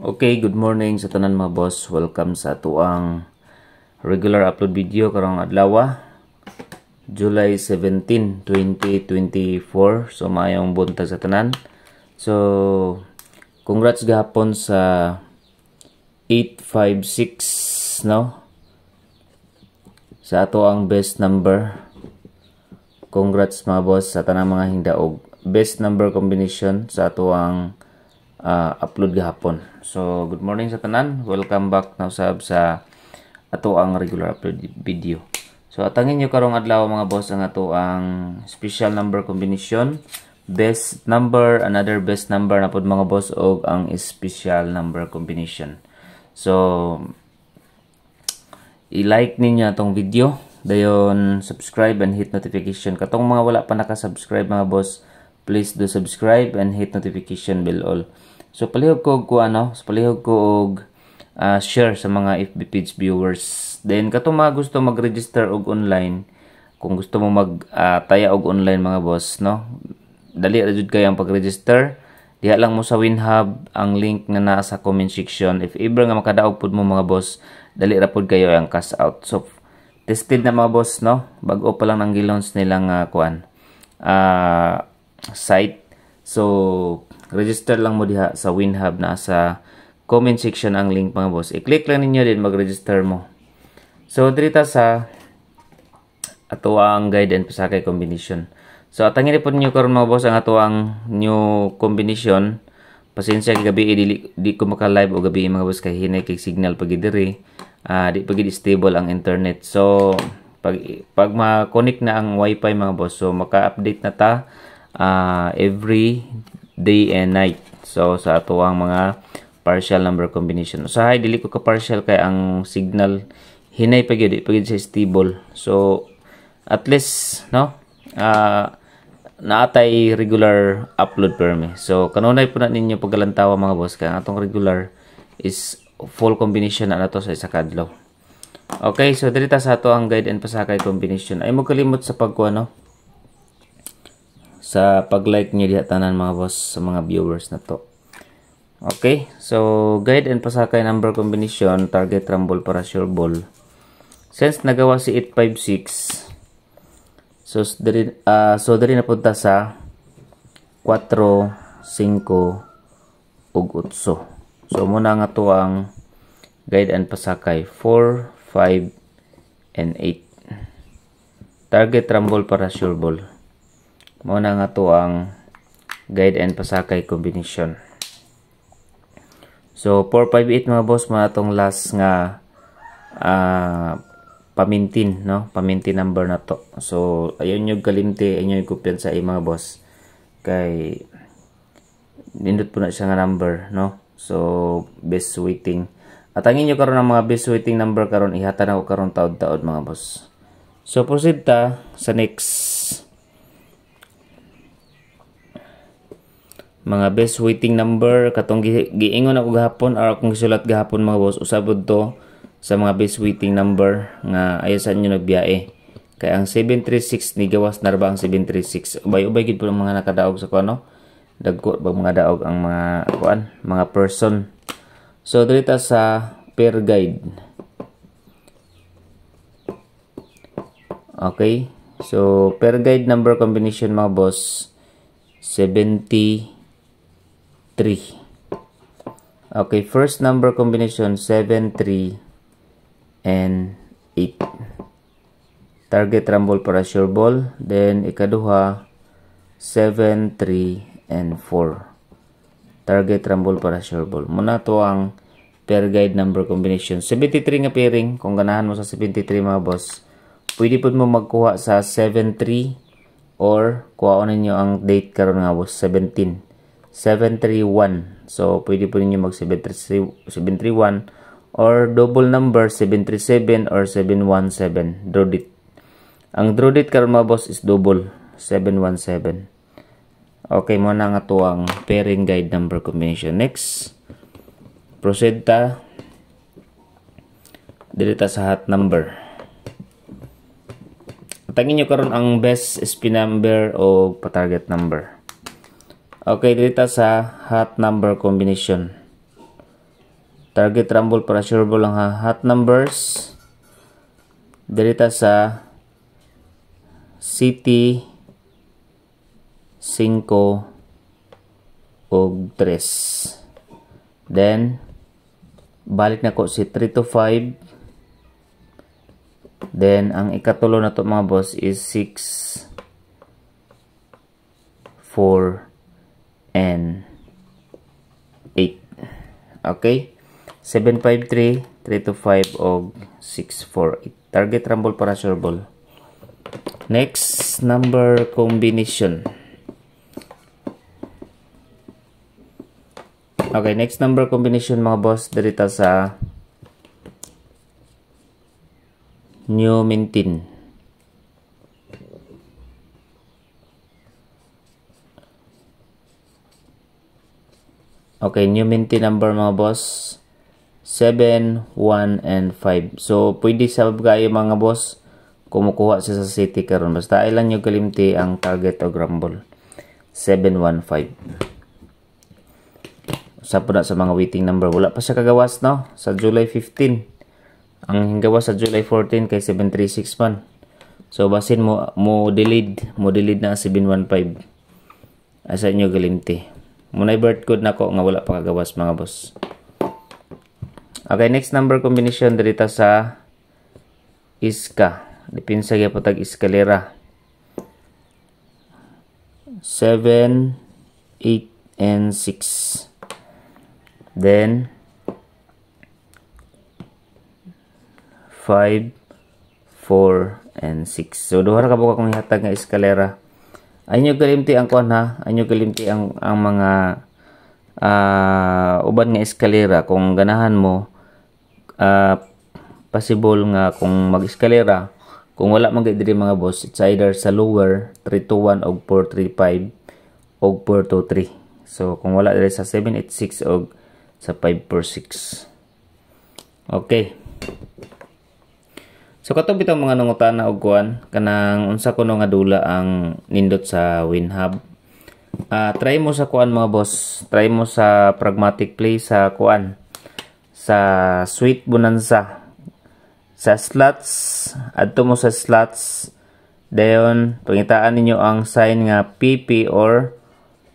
Okay, good morning sa tanan mga boss. Welcome sa tuang regular upload video karong adlaw. Ah. July 17, 2024. So maayong buntag sa tanan. So congrats gahapon sa 856 no. Sa ato ang best number. Congrats mga boss sa tanang mga hindaog. Best number combination sa tuang uh, ah, upload gahapon. So, good morning sa tanan. Welcome back na usab sa ato ang regular upload video. So, atangin nyo karong adlaw mga boss ang ato ang special number combination, best number, another best number na pod mga boss og ang special number combination. So, i-like ninyo atong video, dayon subscribe and hit notification. Katong mga wala pa naka-subscribe mga boss, please do subscribe and hit notification bell all. So palihog ko ko ano, so, palihog ko og uh, share sa mga FB page viewers. Then kato mga gusto mag-register og online, kung gusto mo mag uh, og online mga boss, no? Dali ra jud kay ang pag-register. Diha lang mo sa WinHub ang link na nasa sa comment section. If ever nga makadaog pud mo mga boss, dali ra pud kayo ang cash out. So tested na mga boss, no? Bag-o pa lang ang gilons nilang uh, kuan. Uh, site. So register lang mo diha sa WinHub na sa comment section ang link mga boss. I-click lang ninyo din mag-register mo. So dirita sa ato ang guide and pasakay combination. So atangin po ninyo karon mga boss ang ato ang new combination. Pasensya kay gabi eh, di, di ko maka live o gabi mga boss kay hinay kay signal pag diri. Uh, di pagid stable ang internet. So pag pag ma-connect na ang wifi mga boss so maka-update na ta uh, every day and night. So sa ato ang mga partial number combination. Sa Usahay dili ko ka partial kay ang signal hinay pa gyud pa sa stable. So at least no Ah, uh, naatay regular upload per me. So kanunay po na ninyo pagalantawa mga boss ka. atong regular is full combination na nato sa isa kadlaw. Okay, so dito sa ato ang guide and pasakay combination. Ay mo kalimot sa pagkuha no sa pag-like nyo diha tanan mga boss sa mga viewers na to. Okay, so guide and pasakay number combination, target rumble para sure ball. Since nagawa si 856, so dari, uh, ah, so dari napunta sa 4, 5, ug 8. So muna nga to ang guide and pasakay 4, 5, and 8. Target rumble para sure ball. Muna nga to ang guide and pasakay combination. So 458 mga boss mga tong last nga uh, pamintin no pamintin number na to so ayun yung kalimti ayun yung sa ay mga boss kay nindot po na siya nga number no so best waiting at ang inyo karon ang mga best waiting number karon ihatan ako karon taod-taod mga boss so proceed ta sa next mga best waiting number katong gi giingon ako gahapon or akong gisulat gahapon mga boss usab to sa mga best waiting number nga ayo sa inyo nagbiyae kay ang 736 ni gawas narba ang 736 ubay ubay gid po mga nakadaog sa kuno dagko ba mga daog ang mga kuan mga person so dili sa pair guide okay so pair guide number combination mga boss 70 3. Okay, first number combination 7, 3, and 8. Target rumble para sure ball. Then, ikaduha, 7, 3, and 4. Target rumble para sure ball. Muna to ang pair guide number combination. 73 nga pairing. Kung ganahan mo sa 73 mga boss, pwede po mo magkuha sa 7, 3, or kuhaon ninyo ang date karon nga boss, 17. 731. So, pwede po ninyo mag 731 or double number 737 or 717. Draw date. Ang draw date karon mga boss is double 717. Okay mo na nga to ang pairing guide number combination. Next, proceed ta dili sa hot number. Tangin nyo karon ang best SP number o pa-target number. Okay, dito sa hot number combination. Target rumble para sureable ang hot numbers. Dito sa CT 5 og 3. Then balik na ko si 3 to 5. Then ang ikatulo na to mga boss is 6 4 and 8. Okay? 753, 325, og 648. Target rumble para sure Next, number combination. Okay, next number combination mga boss, dirita sa New Mintin. Okay, new minty number mga boss. 7, 1, and 5. So, pwede sa kayo mga boss kumukuha siya sa city karon Basta ilan nyo kalimti ang target o grumble. 715. Sa po na sa mga waiting number. Wala pa siya kagawas, no? Sa July 15. Ang hinggawas sa July 14 kay 736 man. So, basin mo, mo delete. Mo delete na 715. Asa nyo galimti. Munay birth code nako nga wala pa kagawas mga boss. Okay, next number combination dito sa iska. Dipinsa gyud patag iskalera. 7 8 and 6. Then 5 4 and 6. So duha ra ka buka kung ihatag nga eskalera. Anyo kalimti ang kuan ha, anyo kalimti ang ang mga uh, uban nga eskalera kung ganahan mo uh, possible nga kung mag-eskalera kung wala man diri mga boss, it's either sa lower 321 og 435 og 423. So kung wala diri sa 786 og sa 546. Okay. So katong bitang mga nungutana og kuan kanang unsa kuno nga dula ang nindot sa WinHub. Uh, try mo sa kuan mga boss. Try mo sa pragmatic play sa kuan sa sweet bonanza sa slots adto mo sa slots dayon pangitaan ninyo ang sign nga PP or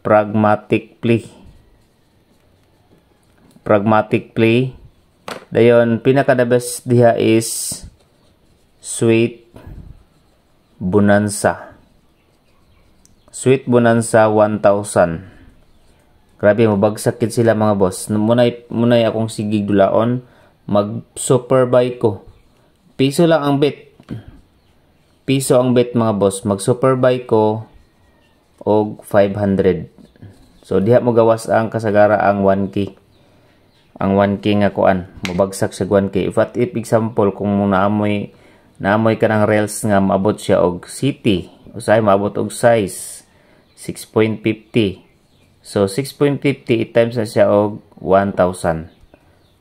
pragmatic play pragmatic play dayon pinaka the best diha is Sweet Bonanza. Sweet Bonanza 1000. Grabe, mabagsakit sila mga boss. Munay, munay akong sigig dulaon. Mag-super buy ko. Piso lang ang bet. Piso ang bet mga boss. Mag-super buy ko. Og 500. So, diha mo gawas ang kasagara ang 1K. Ang 1K nga kuan. Mabagsak sa 1K. If at if example, kung naamoy Naamoy ka ng rails nga maabot siya og city. usay maabot og size. 6.50. So 6.50 times na siya og 1,000.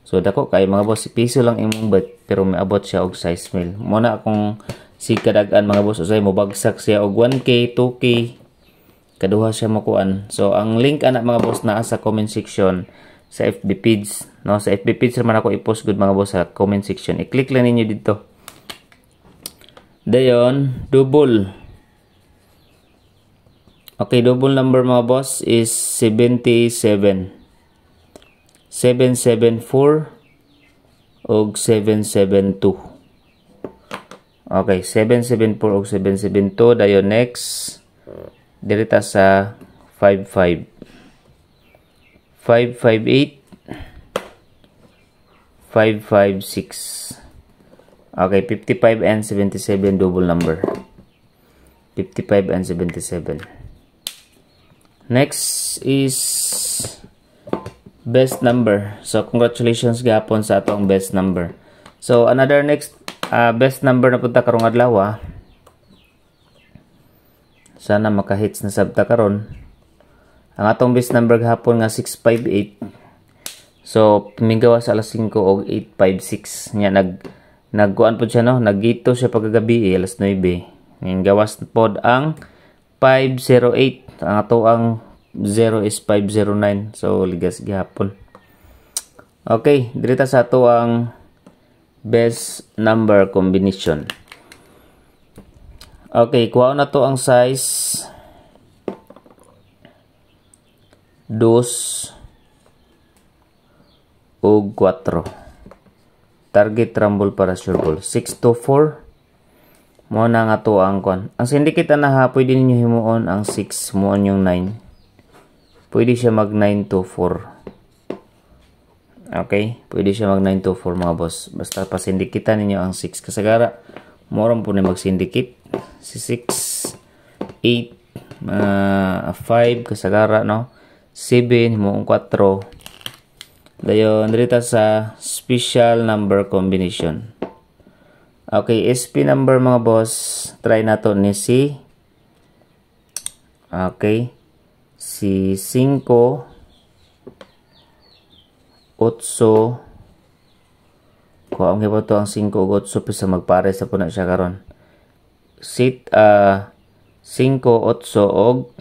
So dako kay mga boss piso lang imong bet pero maabot siya og size mill. Mo na akong sigkadagan mga boss usay mobagsak siya og 1k, 2k kaduha siya makuan. So ang link ana mga boss naa sa comment section sa FB page, no? Sa FB page man ako i-post good mga boss sa comment section. I-click lang ninyo dito. Dayon, double. Okay, double number mga boss is 77. 774 og 772. Okay, 774 og 772 dayon next direta sa 55. 558 556 Okay, 55 and 77 double number. 55 and 77. Next is best number. So, congratulations gapon sa atong best number. So, another next uh, best number na punta karong adlaw. Ah. Sana makahits na sabta karon. Ang atong best number gapon nga 658. So, tumigawa sa alas 5 og 856 nya nag nagkuan po siya no nagito siya pagkagabi eh, alas 9 ning gawas pod ang 508 ang ato ang 0 is 509 so ligas gihapon okay direta sa ato ang best number combination okay kuha na to ang size dos o 4 target rumble para sure ball 6 to 4 mo na nga to ang kon ang syndicate na ha pwede ninyo himuon ang 6 mo yung 9 pwede siya mag 9 to 4 okay pwede siya mag 9 to 4 mga boss basta pa syndicate ninyo ang 6 kasagara moron ron po ni mag syndicate si 6 8 uh, 5 kasagara no 7 himuon 4 Dayon dirita sa special number combination. Okay, SP number mga boss, try nato ni si Okay. Si 5 8 ko ang ibo to ang 5 ug 8 pisa magpare sa puno siya karon. Sit uh 5 8 og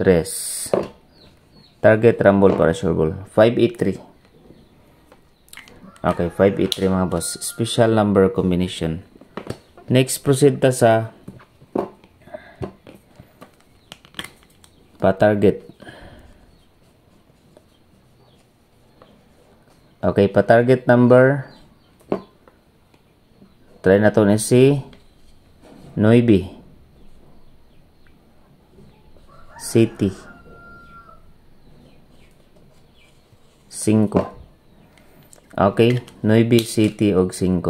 3. Target rumble pressure ball. 583. Okay, 583 mga boss. Special number combination. Next, proceed ta sa pa-target. Okay, pa-target number try na to ni si Noibi City 5. Okay, 9 city og 5.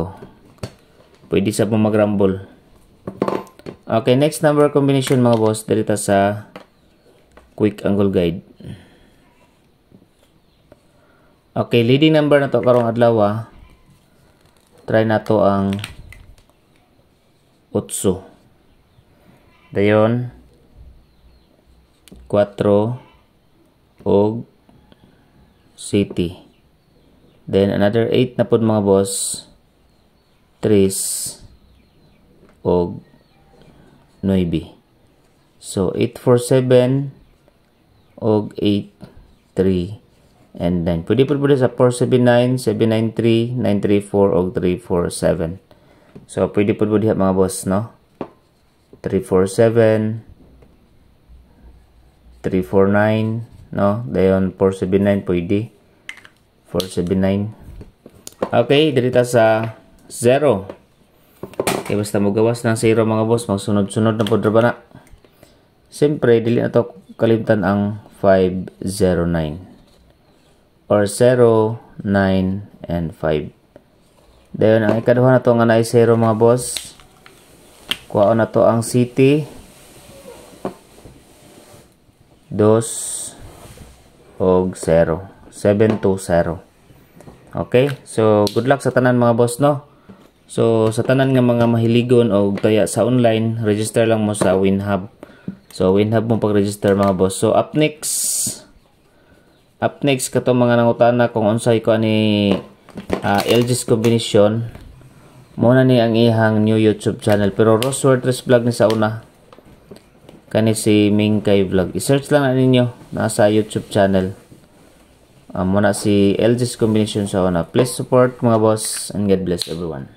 Pwede sa po magrambol. Okay, next number combination mga boss dirita sa quick angle guide. Okay, leading number na to karong adlaw. Ah. Try nato ang 8. Dayon 4 og City. Then, another 8 na po mga boss. Trees. Og. Noibi. So, 847 Og 83 and then Pwede po pwede sa 479, 793, 934 o 347. So, pwede po pwede mga boss, no? 347, 349, no? Dayon 479 pwede. 479. Okay, dito sa 0. Okay, basta magawas ng 0 mga boss, magsunod-sunod na po na. Siyempre, dali na to kalimtan ang 509 or 0, 9, and 5. Dayon, ang ikaduha na to nga na 0 mga boss. Kuha na to ang city. 2 og 0. 720. Okay? So, good luck sa tanan mga boss, no? So, sa tanan nga mga mahiligon o taya sa online, register lang mo sa WinHub. So, WinHub mo pag-register mga boss. So, up next, up next kato mga nangutana kung unsay ko ani uh, ah, LG's combination. Muna ni ang ihang new YouTube channel. Pero Rosworth Vlog ni sa una kani si Mingkay Vlog. I-search lang na ninyo nasa YouTube channel uh, muna si LG's combination sa una. Please support mga boss and God bless everyone.